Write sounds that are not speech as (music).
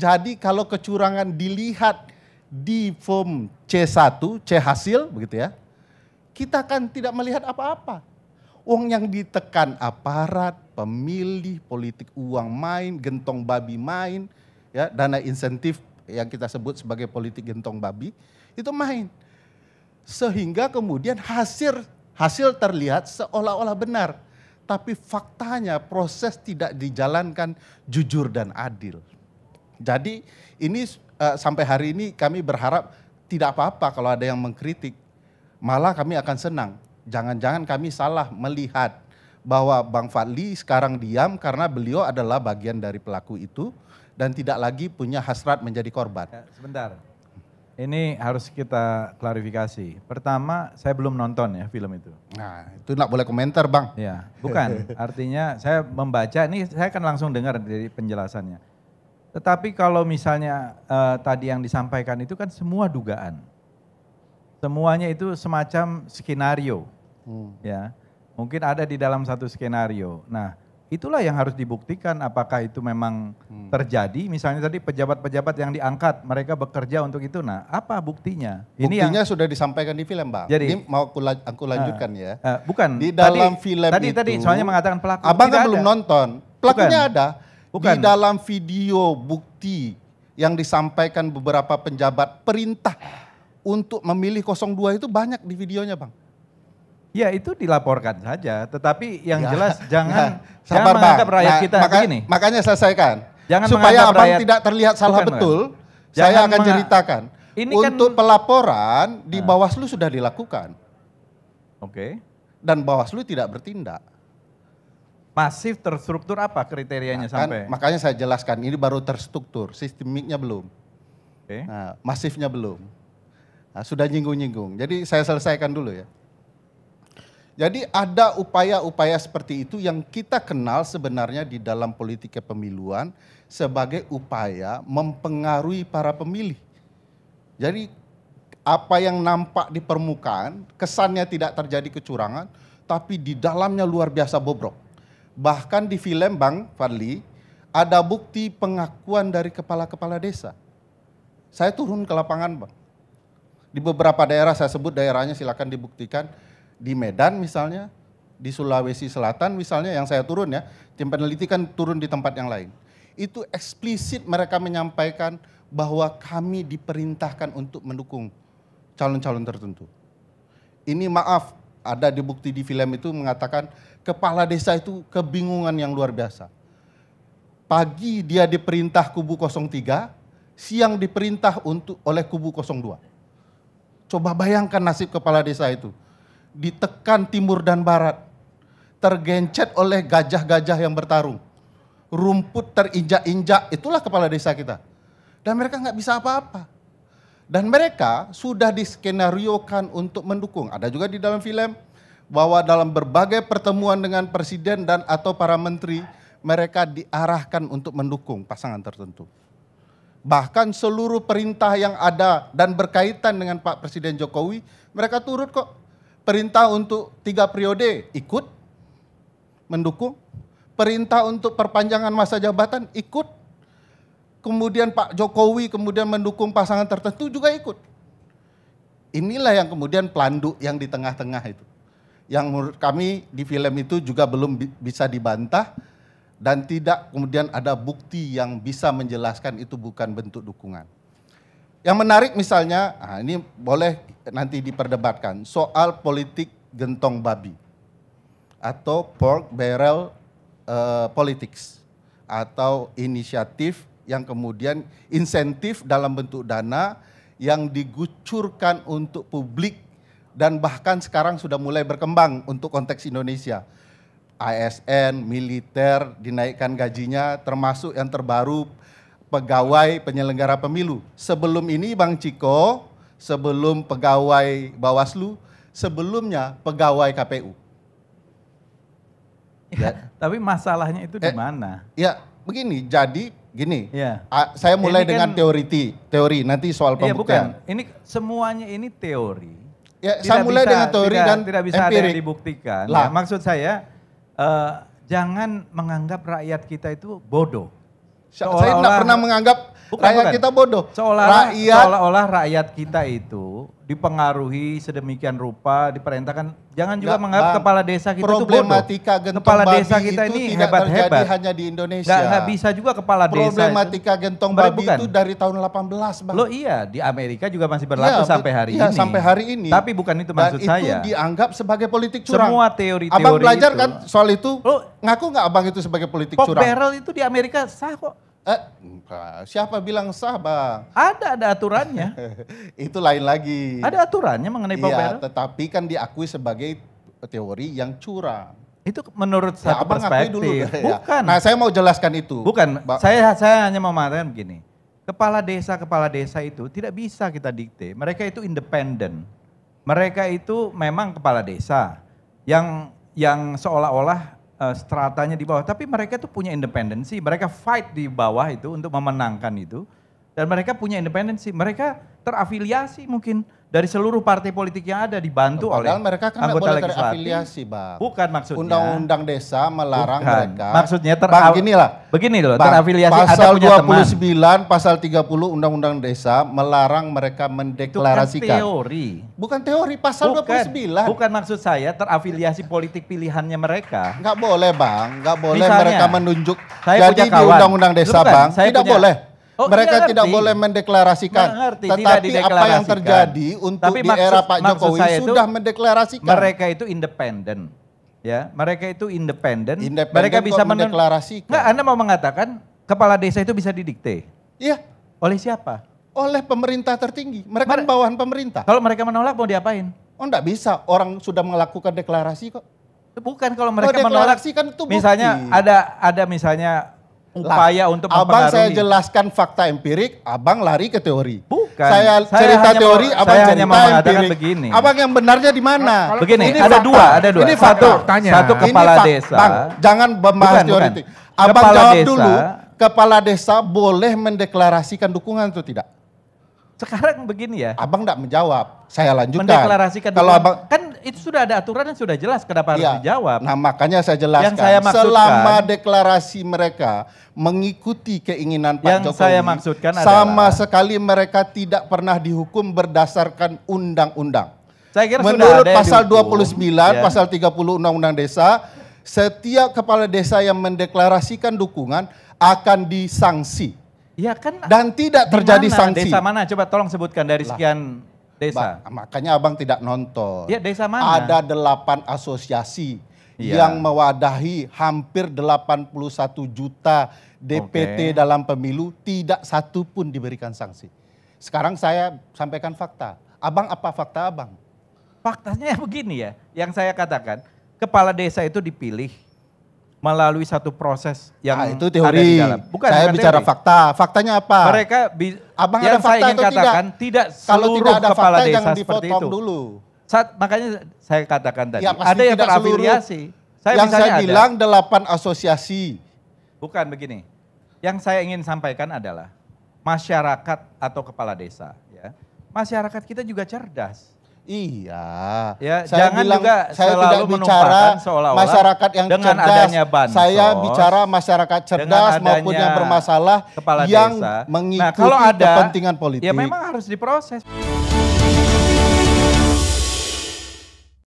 Jadi kalau kecurangan dilihat di form C1, C hasil begitu ya, kita kan tidak melihat apa-apa. Uang yang ditekan aparat, pemilih, politik uang main, gentong babi main, ya dana insentif yang kita sebut sebagai politik gentong babi, itu main. Sehingga kemudian hasil hasil terlihat seolah-olah benar, tapi faktanya proses tidak dijalankan jujur dan adil. Jadi ini uh, sampai hari ini kami berharap tidak apa-apa kalau ada yang mengkritik. Malah kami akan senang. Jangan-jangan kami salah melihat bahwa Bang Fadli sekarang diam karena beliau adalah bagian dari pelaku itu dan tidak lagi punya hasrat menjadi korban. Ya, sebentar. Ini harus kita klarifikasi. Pertama, saya belum nonton ya film itu. Nah, itu nggak boleh komentar, Bang. Ya, bukan. (laughs) Artinya saya membaca, ini saya akan langsung dengar dari penjelasannya. Tetapi kalau misalnya eh, tadi yang disampaikan itu kan semua dugaan. Semuanya itu semacam skenario. Hmm. Ya. Mungkin ada di dalam satu skenario. Nah, itulah yang harus dibuktikan apakah itu memang hmm. terjadi. Misalnya tadi pejabat-pejabat yang diangkat, mereka bekerja untuk itu. Nah, apa buktinya? Ini buktinya yang, sudah disampaikan di film, Bang. Jadi, Ini mau aku, aku lanjutkan uh, ya. Uh, bukan. Di dalam tadi, film tadi, itu. Tadi tadi soalnya mengatakan pelaku. Abang kan belum ada. nonton. Pelakunya bukan. ada Bukan. Di dalam video bukti yang disampaikan beberapa penjabat perintah untuk memilih 02 itu banyak di videonya, Bang. Ya itu dilaporkan saja, tetapi yang ya, jelas (laughs) ya. jangan nah, Sabar, jangan menganggap rakyat nah, kita maka, begini. Makanya selesaikan. Jangan supaya abang rakyat, tidak terlihat salah bukan, betul. jangan Saya akan ceritakan. Ini kan Untuk kan, pelaporan di nah. Bawaslu sudah dilakukan. Oke. Okay. Dan Bawaslu tidak bertindak. Masif terstruktur apa kriterianya nah, kan, sampai? Makanya saya jelaskan, ini baru terstruktur, sistemiknya belum. Okay. Nah, masifnya belum. Nah, sudah nyinggung-nyinggung. Jadi saya selesaikan dulu ya. Jadi ada upaya-upaya seperti itu yang kita kenal sebenarnya di dalam politik kepemiluan sebagai upaya mempengaruhi para pemilih. Jadi apa yang nampak di permukaan, kesannya tidak terjadi kecurangan, tapi di dalamnya luar biasa bobrok. Bahkan di film bang Fadli, ada bukti pengakuan dari kepala-kepala desa. Saya turun ke lapangan, Bang. Di beberapa daerah, saya sebut daerahnya silakan dibuktikan. Di Medan misalnya, di Sulawesi Selatan misalnya yang saya turun ya, tim peneliti kan turun di tempat yang lain. Itu eksplisit mereka menyampaikan bahwa kami diperintahkan untuk mendukung calon-calon tertentu. Ini maaf, ada di bukti di film itu mengatakan kepala desa itu kebingungan yang luar biasa. Pagi dia diperintah kubu 03, siang diperintah untuk oleh kubu 02. Coba bayangkan nasib kepala desa itu. Ditekan timur dan barat, tergencet oleh gajah-gajah yang bertarung. Rumput terinjak-injak, itulah kepala desa kita. Dan mereka nggak bisa apa-apa. Dan mereka sudah diskenariokan untuk mendukung. Ada juga di dalam film, bahwa dalam berbagai pertemuan dengan presiden dan atau para menteri, mereka diarahkan untuk mendukung pasangan tertentu. Bahkan seluruh perintah yang ada dan berkaitan dengan Pak Presiden Jokowi, mereka turut kok. Perintah untuk tiga periode ikut mendukung. Perintah untuk perpanjangan masa jabatan ikut. Kemudian Pak Jokowi kemudian mendukung pasangan tertentu juga ikut. Inilah yang kemudian pelanduk yang di tengah-tengah itu yang menurut kami di film itu juga belum bi bisa dibantah dan tidak kemudian ada bukti yang bisa menjelaskan itu bukan bentuk dukungan. Yang menarik misalnya, nah ini boleh nanti diperdebatkan soal politik gentong babi atau pork barrel uh, politics atau inisiatif yang kemudian insentif dalam bentuk dana yang digucurkan untuk publik dan bahkan sekarang sudah mulai berkembang untuk konteks Indonesia. ASN, militer, dinaikkan gajinya, termasuk yang terbaru pegawai penyelenggara pemilu. Sebelum ini Bang Ciko, sebelum pegawai Bawaslu, sebelumnya pegawai KPU. Ya, ya. Tapi masalahnya itu eh, di mana? Ya, begini. Jadi gini. Ya. Saya mulai ini dengan kan, teori teori nanti soal iya, pembuktian. Ya, bukan. Ini semuanya ini teori Ya, tidak saya mulai bisa, dengan teori tidak, dan tidak bisa empirik. ada yang dibuktikan. Lah. Ya, maksud saya uh, jangan menganggap rakyat kita itu bodoh. Seolah saya tidak pernah menganggap bukan, rakyat bukan. kita bodoh. Seolah-olah rakyat, seolah rakyat kita itu dipengaruhi sedemikian rupa, diperintahkan jangan juga Nggak, menganggap kepala desa kita itu Problematika gentong kepala babi desa kita itu ini tidak hebat, terjadi hebat. hanya di Indonesia. Nggak, nggak bisa juga kepala problematika desa. Problematika gentong babi bukan. itu dari tahun 18, Bang. lo iya, di Amerika juga masih berlaku ya, sampai hari ya, ini. sampai hari ini. Tapi bukan itu maksud Dan saya. itu dianggap sebagai politik curang. Semua teori-teori Abang belajar itu. kan soal itu. Lo ngaku nggak Abang itu sebagai politik Pop curang? barrel itu di Amerika sah kok. Eh, siapa bilang sah, Bang? Ada, ada aturannya. (laughs) itu lain lagi. Ada aturannya mengenai pamer. Iya, tetapi kan diakui sebagai teori yang curang. Itu menurut ya, satu perspektif. Dulu, (laughs) ya. Bukan. Ya. Nah, saya mau jelaskan itu. Bukan. Ba saya saya hanya mau mengatakan begini. Kepala desa-kepala desa itu tidak bisa kita dikte. Mereka itu independen. Mereka itu memang kepala desa yang yang seolah-olah uh, stratanya di bawah, tapi mereka tuh punya independensi, mereka fight di bawah itu untuk memenangkan itu dan mereka punya independensi, mereka terafiliasi mungkin dari seluruh partai politik yang ada dibantu Padahal oleh mereka kan anggota boleh terafiliasi, Bang. Bukan maksudnya. Undang-undang desa melarang Bukan. mereka. Maksudnya ter Bang, beginilah. Begini loh, bang, terafiliasi pasal ada punya 29, teman. pasal 30 Undang-Undang Desa melarang mereka mendeklarasikan. Itu kan teori. Bukan teori, pasal Bukan. 29. Bukan maksud saya terafiliasi politik pilihannya mereka. Enggak boleh, Bang. Enggak boleh Misalnya, mereka menunjuk. Saya Jadi punya di Undang-Undang Desa, Bukan, Bang, saya tidak punya, boleh Oh, mereka tidak boleh mendeklarasikan. Mengerti, Tetapi tidak apa yang terjadi untuk Tapi di maksud, era Pak Jokowi sudah itu, mendeklarasikan. Mereka itu independen. Ya, mereka itu independen. mereka bisa mendeklarasikan. Enggak, Anda mau mengatakan kepala desa itu bisa didikte? Iya. Oleh siapa? Oleh pemerintah tertinggi. Mereka Mere bawahan pemerintah. Kalau mereka menolak mau diapain? Oh, enggak bisa. Orang sudah melakukan deklarasi kok. Bukan kalau mereka oh, menolak. kan itu bukti. Misalnya ada ada misalnya Entah. upaya untuk Abang saya jelaskan fakta empirik, abang lari ke teori. Bukan. Saya cerita hanya teori, abang saya cerita hanya mau empirik. Begini. Abang yang benarnya di mana? begini, ini ada dua, ada dua. Ini Satu, Tanya. satu kepala ini desa. Bang, jangan membahas teori. Bukan. Abang kepala jawab desa, dulu, kepala desa boleh mendeklarasikan dukungan atau tidak? Sekarang begini ya. Abang tidak menjawab. Saya lanjutkan. Mendeklarasikan Kalau abang kan itu sudah ada aturan yang sudah jelas kenapa harus ya. dijawab. Nah, makanya saya jelaskan. Yang saya maksudkan, selama deklarasi mereka mengikuti keinginan Pak yang Jokowi. saya maksudkan adalah, sama sekali mereka tidak pernah dihukum berdasarkan undang-undang. Saya kira Menurut sudah ada pasal dihukum, 29, ya. pasal 30 Undang-Undang Desa, setiap kepala desa yang mendeklarasikan dukungan akan disanksi. Ya kan. Dan tidak terjadi sanksi. Desa mana? Coba tolong sebutkan dari sekian Desa. Ba makanya abang tidak nonton. Ya desa mana? Ada delapan asosiasi ya. yang mewadahi hampir 81 juta DPT okay. dalam pemilu tidak satu pun diberikan sanksi. Sekarang saya sampaikan fakta. Abang apa fakta abang? Faktanya (laughs) begini ya, yang saya katakan kepala desa itu dipilih melalui satu proses yang nah, itu teori. Ada di dalam. Bukan, saya bicara teori. fakta. Faktanya apa? Mereka Abang yang ada fakta saya ingin katakan tidak, seluruh Kalau tidak ada kepala fakta, desa seperti itu. Dulu. Saat, makanya saya katakan tadi, ya, ada yang terafiliasi. Saya yang saya bilang delapan asosiasi. Bukan begini. Yang saya ingin sampaikan adalah masyarakat atau kepala desa. Ya. Masyarakat kita juga cerdas. Iya. Ya, saya jangan bilang, juga saya tidak bicara masyarakat yang dengan cerdas. Adanya bansos, saya bicara masyarakat cerdas maupun yang bermasalah kepala yang desa. Nah, mengikuti nah, kalau ada, kepentingan politik. Ya memang harus diproses.